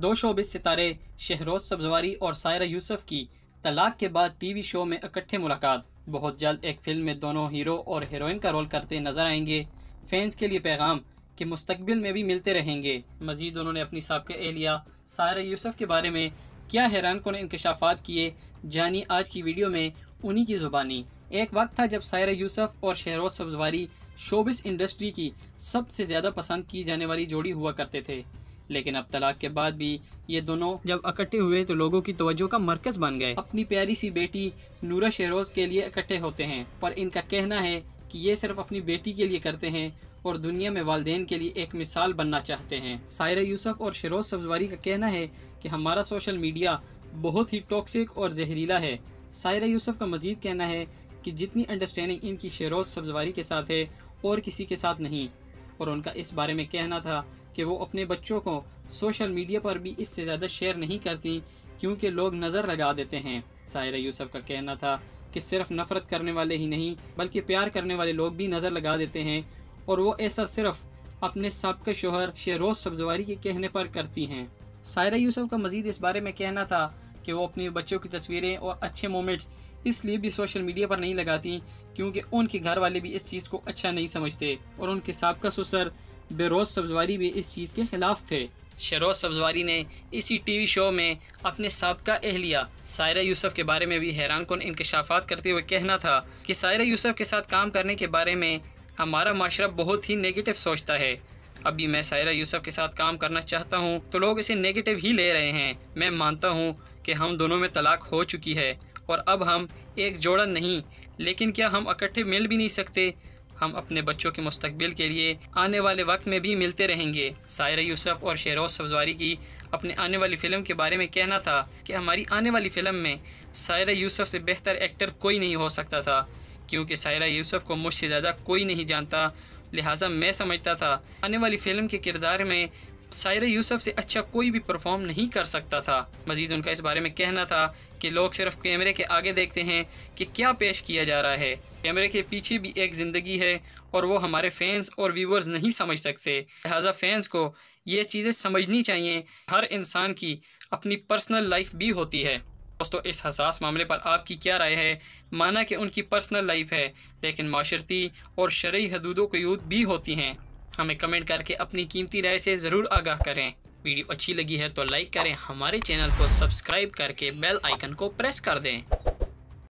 दो शोबिस सितारे शहरोज सब्जवारी और सायरा यूसुफ की तलाक के बाद टीवी शो में इकट्ठे मुलाकात बहुत जल्द एक फिल्म में दोनों हीरो और हीरोइन का रोल करते नजर आएंगे फैंस के लिए पैगाम कि मुस्तबिल में भी मिलते रहेंगे मजीद उन्होंने अपनी सबके एहलिया सायरा यूसुफ के बारे में क्या हैरान कन इंकशाफात किए जानी आज की वीडियो में उन्हीं की ज़ुबानी एक वक्त था जब सायरा यूसुफ और शहरोज सब्जवारी शोबिस इंडस्ट्री की सबसे ज़्यादा पसंद की जाने वाली जोड़ी हुआ करते थे लेकिन अब तलाक के बाद भी ये दोनों जब इकट्ठे हुए तो लोगों की तवज्जो का मरकज बन गए अपनी प्यारी सी बेटी नूरा शेरोज के लिए इकट्ठे होते हैं पर इनका कहना है कि ये सिर्फ अपनी बेटी के लिए करते हैं और दुनिया में वालदेन के लिए एक मिसाल बनना चाहते हैं सायरा यूसुफ और शेरोज सब्जवारी का कहना है कि हमारा सोशल मीडिया बहुत ही टॉक्सिक और जहरीला है सायरा यूसुफ का मजीद कहना है कि जितनी अंडरस्टैंडिंग इनकी शेरोज सब्जवारी के साथ है और किसी के साथ नहीं और उनका इस बारे में कहना था कि वो अपने बच्चों को सोशल मीडिया पर भी इससे ज़्यादा शेयर नहीं करती क्योंकि लोग नज़र लगा देते हैं सायरा यूसफ का कहना था कि सिर्फ नफ़रत करने वाले ही नहीं बल्कि प्यार करने वाले लोग भी नज़र लगा देते हैं और वो ऐसा सिर्फ अपने सबके शोहर शेरोज सब्जवारी के कहने पर करती हैं सायरा यूसफ का मज़ीद इस बारे में कहना था कि वो अपने बच्चों की तस्वीरें और अच्छे मोमेंट्स इसलिए भी सोशल मीडिया पर नहीं लगाती क्योंकि उनके घर वाले भी इस चीज़ को अच्छा नहीं समझते और उनके सबका ससुर बेरोज सब्जवारी भी इस चीज़ के खिलाफ थे शरोज सब्जवारी ने इसी टीवी शो में अपने सबका एहलिया सायरा यूसुफ के बारे में भी हैरान कन इंकशाफात करते हुए कहना था कि सायरा यूसुफ के साथ काम करने के बारे में हमारा माशरा बहुत ही नेगेटिव सोचता है अभी मैं सायरा यूसुफ के साथ काम करना चाहता हूँ तो लोग इसे नेगेटिव ही ले रहे हैं मैं मानता हूँ कि हम दोनों में तलाक हो चुकी है और अब हम एक जोड़ा नहीं लेकिन क्या हम इकट्ठे मिल भी नहीं सकते हम अपने बच्चों के मुस्तबिल के लिए आने वाले वक्त में भी मिलते रहेंगे सायरा यूसुफ और शेरोज सब्जवारी की अपने आने वाली फ़िल्म के बारे में कहना था कि हमारी आने वाली फ़िल्म में सायरा यूसुफ से बेहतर एक्टर कोई नहीं हो सकता था क्योंकि सायरा यूसुफ को मुझसे ज़्यादा कोई नहीं जानता लिहाजा मैं समझता था आने वाली फ़िल्म के किरदार में शायर यूसुफ से अच्छा कोई भी परफॉर्म नहीं कर सकता था मजीद उनका इस बारे में कहना था कि लोग सिर्फ कैमरे के आगे देखते हैं कि क्या पेश किया जा रहा है कैमरे के पीछे भी एक ज़िंदगी है और वो हमारे फैंस और व्यूवर्स नहीं समझ सकते लिहाजा फैंस को ये चीज़ें समझनी चाहिए हर इंसान की अपनी पर्सनल लाइफ भी होती है दोस्तों इस हसास मामले पर आपकी क्या राय है माना कि उनकी पर्सनल लाइफ है लेकिन माशरती और शर्य हदूदों की यूद भी होती हैं हमें कमेंट करके अपनी कीमती राय से ज़रूर आगाह करें वीडियो अच्छी लगी है तो लाइक करें हमारे चैनल को सब्सक्राइब करके बेल आइकन को प्रेस कर दें